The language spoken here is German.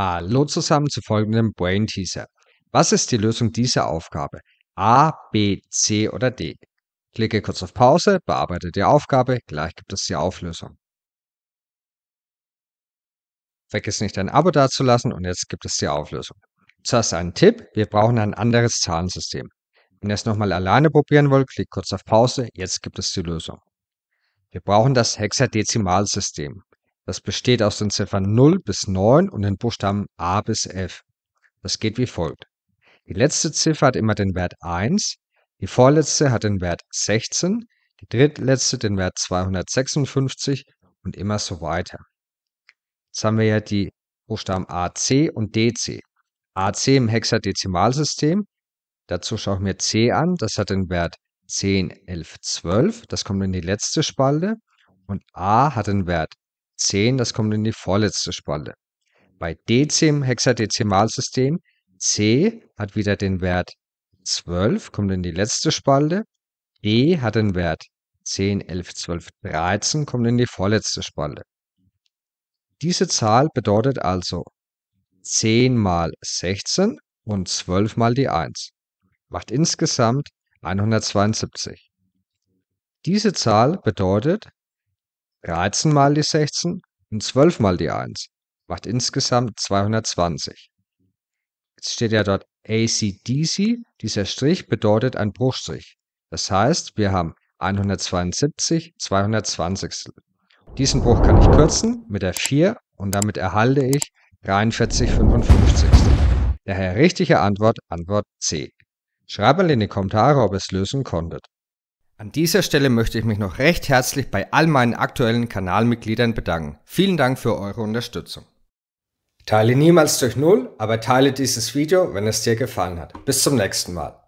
Hallo zusammen zu folgendem Brain Teaser. Was ist die Lösung dieser Aufgabe? A, B, C oder D? Klicke kurz auf Pause, bearbeite die Aufgabe, gleich gibt es die Auflösung. Vergiss nicht ein Abo dazulassen und jetzt gibt es die Auflösung. Zuerst ein Tipp, wir brauchen ein anderes Zahlensystem. Wenn ihr es nochmal alleine probieren wollt, klickt kurz auf Pause, jetzt gibt es die Lösung. Wir brauchen das Hexadezimalsystem. Das besteht aus den Ziffern 0 bis 9 und den Buchstaben A bis F. Das geht wie folgt. Die letzte Ziffer hat immer den Wert 1, die vorletzte hat den Wert 16, die drittletzte den Wert 256 und immer so weiter. Jetzt haben wir ja die Buchstaben AC und DC. AC im Hexadezimalsystem. Dazu schaue ich mir C an. Das hat den Wert 10, 11, 12. Das kommt in die letzte Spalte. Und A hat den Wert 10, das kommt in die vorletzte Spalte. Bei Dezim Hexadezimalsystem C hat wieder den Wert 12, kommt in die letzte Spalte. D e hat den Wert 10, 11, 12, 13, kommt in die vorletzte Spalte. Diese Zahl bedeutet also 10 mal 16 und 12 mal die 1. Macht insgesamt 172. Diese Zahl bedeutet, 13 mal die 16 und 12 mal die 1 macht insgesamt 220. Jetzt steht ja dort ACDC. Dieser Strich bedeutet ein Bruchstrich. Das heißt, wir haben 172 220. Diesen Bruch kann ich kürzen mit der 4 und damit erhalte ich 43 55. Daher richtige Antwort, Antwort C. Schreibt mal in die Kommentare, ob ihr es lösen konntet. An dieser Stelle möchte ich mich noch recht herzlich bei all meinen aktuellen Kanalmitgliedern bedanken. Vielen Dank für eure Unterstützung. Teile niemals durch Null, aber teile dieses Video, wenn es dir gefallen hat. Bis zum nächsten Mal.